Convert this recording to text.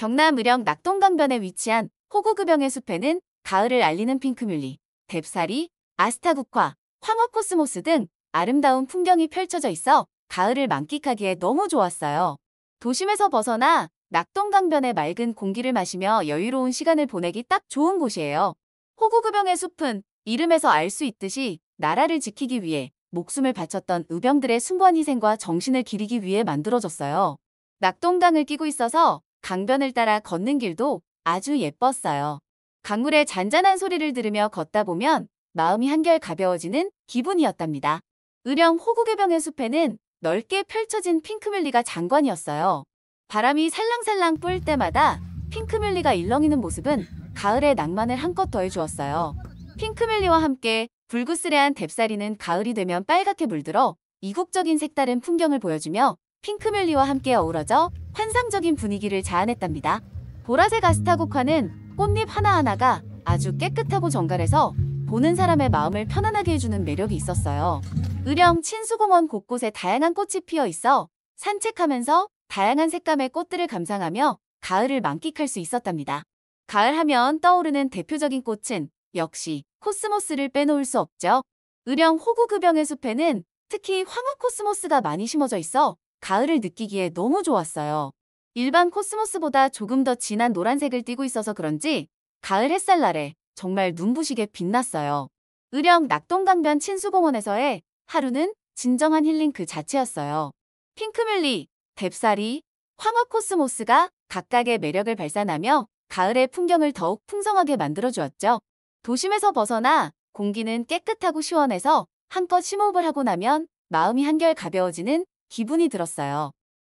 경남 의령 낙동강변에 위치한 호구급영의 숲에는 가을을 알리는 핑크뮬리, 뎁사리, 아스타국화, 황어코스모스 등 아름다운 풍경이 펼쳐져 있어 가을을 만끽하기에 너무 좋았어요. 도심에서 벗어나 낙동강변의 맑은 공기를 마시며 여유로운 시간을 보내기 딱 좋은 곳이에요. 호구급영의 숲은 이름에서 알 수 있듯이 나라를 지키기 위해 목숨을 바쳤던 의병들의 숭고한 희생과 정신을 기리기 위해 만들어졌어요. 낙동강을 끼고 있어서 강변을 따라 걷는 길도 아주 예뻤어요. 강물의 잔잔한 소리를 들으며 걷다 보면 마음이 한결 가벼워지는 기분이었답니다. 의령 호구개병의 숲에는 넓게 펼쳐진 핑크뮬리가 장관이었어요. 바람이 살랑살랑 뿔 때마다 핑크뮬리가 일렁이는 모습은 가을의 낭만을 한껏 더해주었어요. 핑크뮬리와 함께 불구스레한 뎁사리는 가을이 되면 빨갛게 물들어 이국적인 색다른 풍경을 보여주며 핑크뮬리와 함께 어우러져 환상적인 분위기를 자아냈답니다. 보라색 아스타고카는 꽃잎 하나하나가 아주 깨끗하고 정갈해서 보는 사람의 마음을 편안하게 해주는 매력이 있었어요. 의령 친수공원 곳곳에 다양한 꽃이 피어 있어 산책하면서 다양한 색감의 꽃들을 감상하며 가을을 만끽할 수 있었답니다. 가을 하면 떠오르는 대표적인 꽃은 역시 코스모스를 빼놓을 수 없죠. 의령 호구급영의 숲에는 특히 황화코스모스가 많이 심어져 있어 가을을 느끼기에 너무 좋았어요. 일반 코스모스보다 조금 더 진한 노란색을 띠고 있어서 그런지 가을 햇살 날에 정말 눈부시게 빛났어요. 의령 낙동강변 친수공원에서의 하루는 진정한 힐링 그 자체였어요. 핑크뮬리, 뎁사리, 황어코스모스가 각각의 매력을 발산하며 가을의 풍경을 더욱 풍성하게 만들어주었죠. 도심에서 벗어나 공기는 깨끗하고 시원해서 한껏 심호흡을 하고 나면 마음이 한결 가벼워지는 기분이 들었어요.